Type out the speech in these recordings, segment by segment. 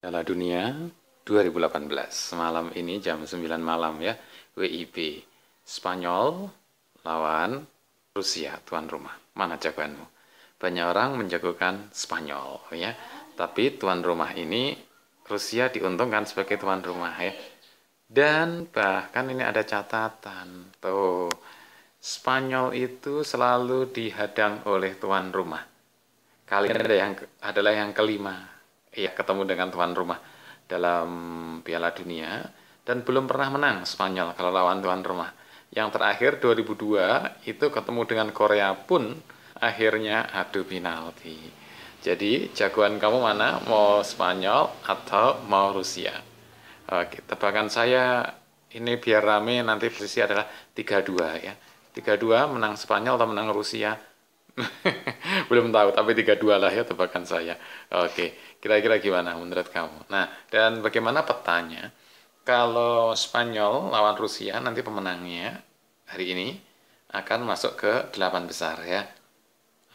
Piala Dunia 2018 malam ini jam 9 malam ya WIB Spanyol lawan Rusia tuan rumah mana jagoanmu banyak orang menjagokan Spanyol ya tapi tuan rumah ini Rusia diuntungkan sebagai tuan rumah ya dan bahkan ini ada catatan tuh Spanyol itu selalu dihadang oleh tuan rumah kali ini ada yang adalah yang kelima ya ketemu dengan tuan rumah dalam Piala Dunia dan belum pernah menang Spanyol kalau lawan tuan rumah. Yang terakhir 2002 itu ketemu dengan Korea pun akhirnya adu penalti. Jadi jagoan kamu mana? Mau Spanyol atau mau Rusia? Oke, tebakan saya ini biar rame nanti posisi adalah 3-2 ya. 3-2 menang Spanyol atau menang Rusia? belum tahu tapi 32 lah ya tebakan saya oke kira-kira gimana menurut kamu nah dan bagaimana petanya kalau Spanyol lawan Rusia nanti pemenangnya hari ini akan masuk ke 8 besar ya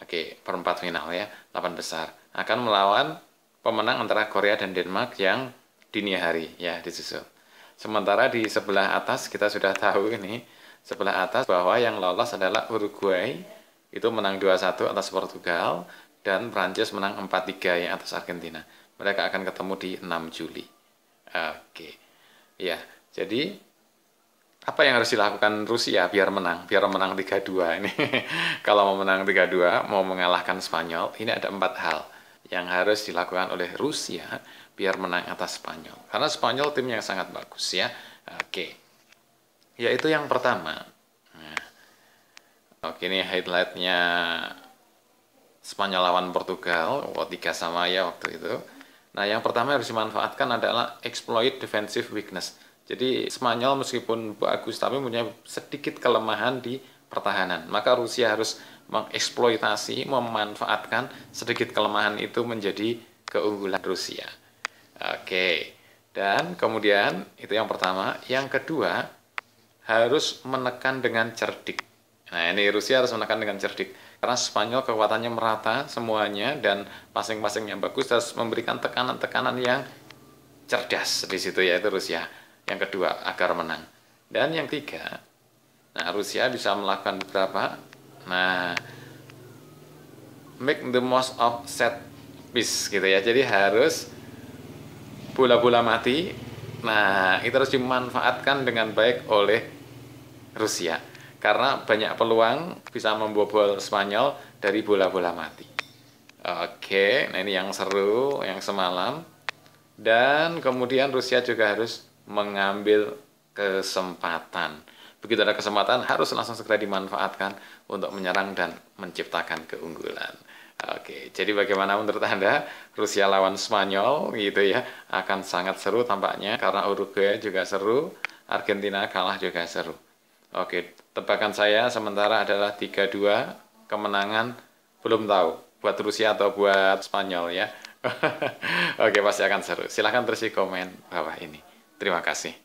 oke perempat final ya 8 besar akan melawan pemenang antara Korea dan Denmark yang dini hari ya disusul sementara di sebelah atas kita sudah tahu ini sebelah atas bahwa yang lolos adalah Uruguay itu menang 2-1 atas Portugal dan Prancis menang 4-3 yang atas Argentina. Mereka akan ketemu di 6 Juli. Oke. Ya, jadi apa yang harus dilakukan Rusia biar menang? Biar menang 3-2 ini. Kalau mau menang 3-2, mau mengalahkan Spanyol, ini ada empat hal yang harus dilakukan oleh Rusia biar menang atas Spanyol. Karena Spanyol tim yang sangat bagus ya. Oke. Yaitu yang pertama, Oke ini highlightnya Spanyol lawan Portugal, oh, tiga sama ya waktu itu. Nah yang pertama harus dimanfaatkan adalah exploit defensive weakness. Jadi Spanyol meskipun bagus tapi punya sedikit kelemahan di pertahanan. Maka Rusia harus mengeksploitasi, memanfaatkan sedikit kelemahan itu menjadi keunggulan Rusia. Oke, dan kemudian itu yang pertama. Yang kedua, harus menekan dengan cerdik. Nah ini Rusia harus menekan dengan cerdik karena Spanyol kekuatannya merata semuanya dan masing-masing yang bagus harus memberikan tekanan-tekanan yang cerdas di situ yaitu Rusia. Yang kedua agar menang dan yang tiga, nah Rusia bisa melakukan beberapa. Nah make the most of set piece gitu ya. Jadi harus bola-bola mati. Nah itu harus dimanfaatkan dengan baik oleh Rusia karena banyak peluang bisa membobol Spanyol dari bola-bola mati. Oke, nah ini yang seru, yang semalam. Dan kemudian Rusia juga harus mengambil kesempatan. Begitu ada kesempatan, harus langsung segera dimanfaatkan untuk menyerang dan menciptakan keunggulan. Oke, jadi bagaimana menurut Anda Rusia lawan Spanyol gitu ya akan sangat seru tampaknya karena Uruguay juga seru, Argentina kalah juga seru. Oke, tebakan saya sementara adalah 3-2 kemenangan belum tahu buat Rusia atau buat Spanyol ya. Oke, pasti akan seru. Silahkan terus komen bawah ini. Terima kasih.